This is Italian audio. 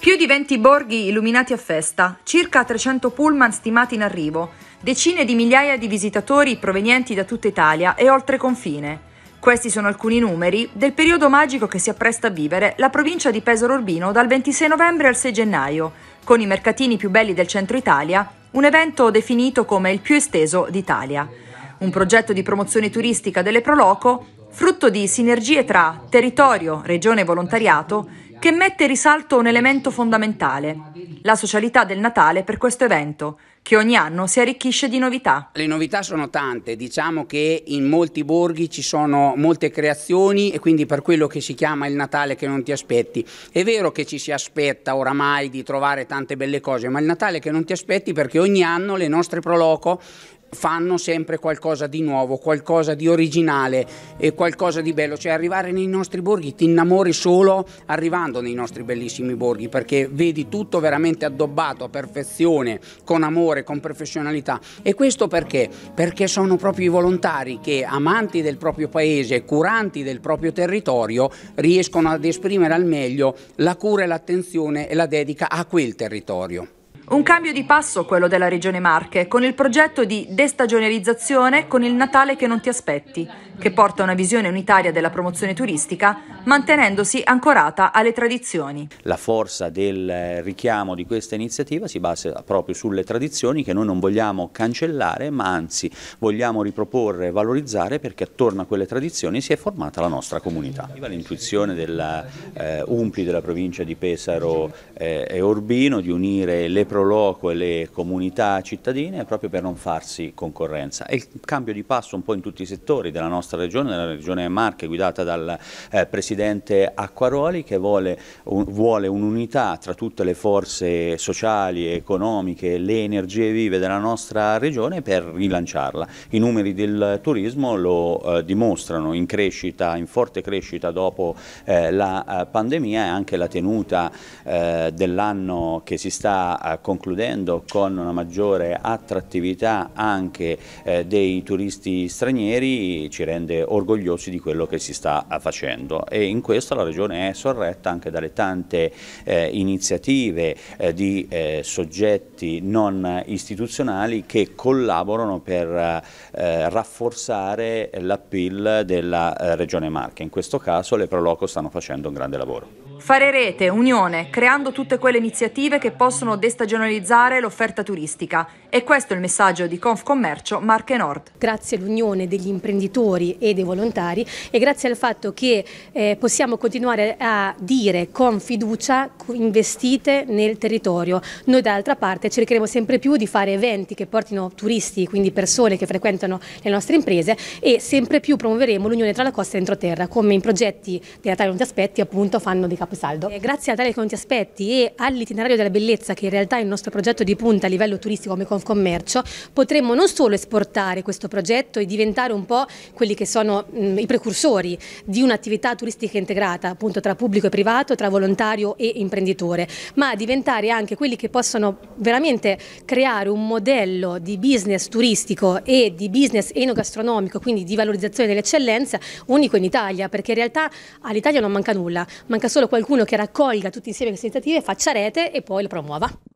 Più di 20 borghi illuminati a festa, circa 300 pullman stimati in arrivo, decine di migliaia di visitatori provenienti da tutta Italia e oltre confine. Questi sono alcuni numeri del periodo magico che si appresta a vivere la provincia di Pesaro Urbino dal 26 novembre al 6 gennaio, con i mercatini più belli del centro Italia, un evento definito come il più esteso d'Italia. Un progetto di promozione turistica delle Proloco, frutto di sinergie tra territorio, regione e volontariato, che mette in risalto un elemento fondamentale, la socialità del Natale per questo evento, che ogni anno si arricchisce di novità. Le novità sono tante, diciamo che in molti borghi ci sono molte creazioni e quindi per quello che si chiama il Natale che non ti aspetti. È vero che ci si aspetta oramai di trovare tante belle cose, ma il Natale che non ti aspetti perché ogni anno le nostre proloco fanno sempre qualcosa di nuovo, qualcosa di originale e qualcosa di bello, cioè arrivare nei nostri borghi ti innamori solo arrivando nei nostri bellissimi borghi perché vedi tutto veramente addobbato a perfezione, con amore, con professionalità e questo perché? Perché sono proprio i volontari che amanti del proprio paese, curanti del proprio territorio, riescono ad esprimere al meglio la cura e l'attenzione e la dedica a quel territorio. Un cambio di passo quello della Regione Marche, con il progetto di destagionalizzazione con il Natale che non ti aspetti, che porta una visione unitaria della promozione turistica, mantenendosi ancorata alle tradizioni. La forza del richiamo di questa iniziativa si basa proprio sulle tradizioni che noi non vogliamo cancellare, ma anzi vogliamo riproporre e valorizzare perché attorno a quelle tradizioni si è formata la nostra comunità. L'intuizione dell'Umpli eh, della provincia di Pesaro eh, e Urbino di unire le province proloco e le comunità cittadine proprio per non farsi concorrenza. È il cambio di passo un po' in tutti i settori della nostra regione, della regione Marche guidata dal eh, Presidente Acquaroli che vuole un'unità un tra tutte le forze sociali, economiche, le energie vive della nostra regione per rilanciarla. I numeri del turismo lo eh, dimostrano in crescita, in forte crescita dopo eh, la eh, pandemia e anche la tenuta eh, dell'anno che si sta eh, concludendo con una maggiore attrattività anche eh, dei turisti stranieri ci rende orgogliosi di quello che si sta eh, facendo e in questo la Regione è sorretta anche dalle tante eh, iniziative eh, di eh, soggetti non istituzionali che collaborano per eh, rafforzare l'appeal della Regione Marche. In questo caso le Proloco stanno facendo un grande lavoro. Fare rete, unione, creando tutte quelle iniziative che possono destagionare regionalizzare l'offerta turistica e questo è il messaggio di Confcommercio Marche Nord. Grazie all'unione degli imprenditori e dei volontari e grazie al fatto che eh, possiamo continuare a dire con fiducia investite nel territorio. Noi dall'altra parte cercheremo sempre più di fare eventi che portino turisti, quindi persone che frequentano le nostre imprese e sempre più promuoveremo l'unione tra la costa e l'entroterra come in progetti di Natale non ti aspetti appunto fanno di caposaldo. Eh, grazie a Natale Conti aspetti e all'itinerario della bellezza che in realtà in il nostro progetto di punta a livello turistico come Confcommercio, potremmo non solo esportare questo progetto e diventare un po' quelli che sono mh, mm, i precursori di un'attività turistica integrata, appunto tra pubblico e privato, tra volontario e imprenditore, ma diventare anche quelli che possono veramente creare un modello di business turistico e di business enogastronomico, quindi di valorizzazione dell'eccellenza, unico in Italia, perché in realtà all'Italia non manca nulla, manca solo qualcuno che raccolga tutti insieme queste iniziative, faccia rete e poi le promuova.